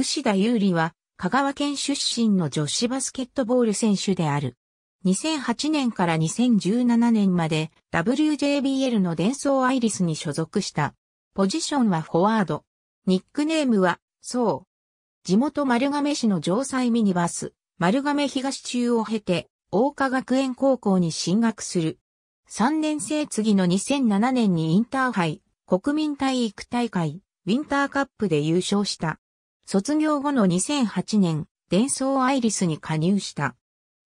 牛田優里は、香川県出身の女子バスケットボール選手である。2008年から2017年まで WJBL の伝送アイリスに所属した。ポジションはフォワード。ニックネームは、そう。地元丸亀市の城西ミニバス、丸亀東中を経て、大花学園高校に進学する。3年生次の2007年にインターハイ、国民体育大会、ウィンターカップで優勝した。卒業後の2008年、デンソーアイリスに加入した。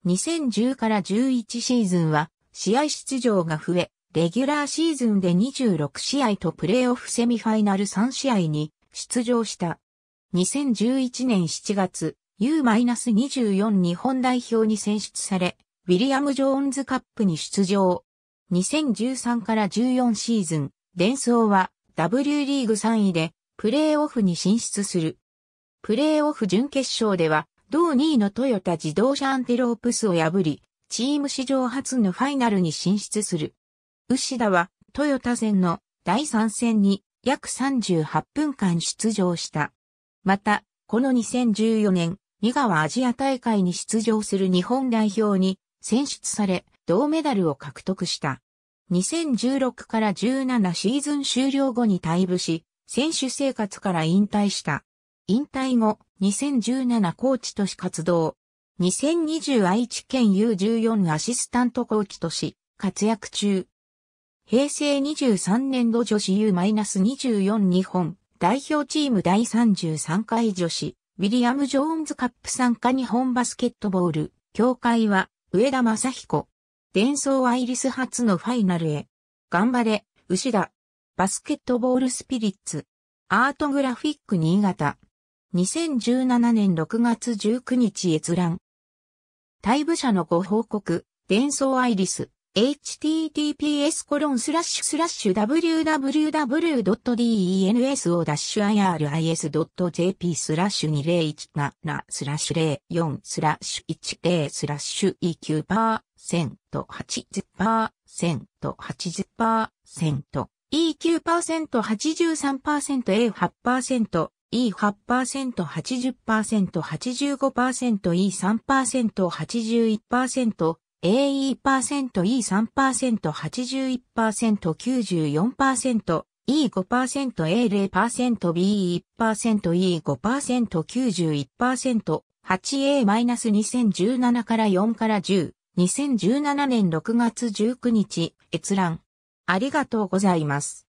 2010から11シーズンは、試合出場が増え、レギュラーシーズンで26試合とプレーオフセミファイナル3試合に出場した。2011年7月、U-24 日本代表に選出され、ウィリアム・ジョーンズカップに出場。2013から14シーズン、デンソーは W リーグ3位でプレーオフに進出する。プレーオフ準決勝では、同2位のトヨタ自動車アンテロープスを破り、チーム史上初のファイナルに進出する。牛田は、トヨタ戦の第3戦に約38分間出場した。また、この2014年、2川アジア大会に出場する日本代表に選出され、銅メダルを獲得した。2016から17シーズン終了後に退部し、選手生活から引退した。引退後、2017コーチとし活動。2020愛知県 U14 アシスタントコーチとし、活躍中。平成23年度女子 U-24 日本代表チーム第33回女子、ウィリアム・ジョーンズカップ参加日本バスケットボール、協会は、上田正彦。伝送アイリス初のファイナルへ。頑張れ、牛田。バスケットボールスピリッツ。アートグラフィック新潟。2017年6月19日閲覧。対部社のご報告、伝送アイリス、https コロンスラッシュスラッシュ www.denso-iris.jp スラッシュ2017スラッシュ04スラッシュ10スラッシュ EQ%80%80%83%A8% E8%、80%、85%、E3%、81%、AE%、E3%、81%、94%、E5%、A0%、B1%、E5%、91%、8A-2017 から4から10、2017年6月19日、閲覧。ありがとうございます。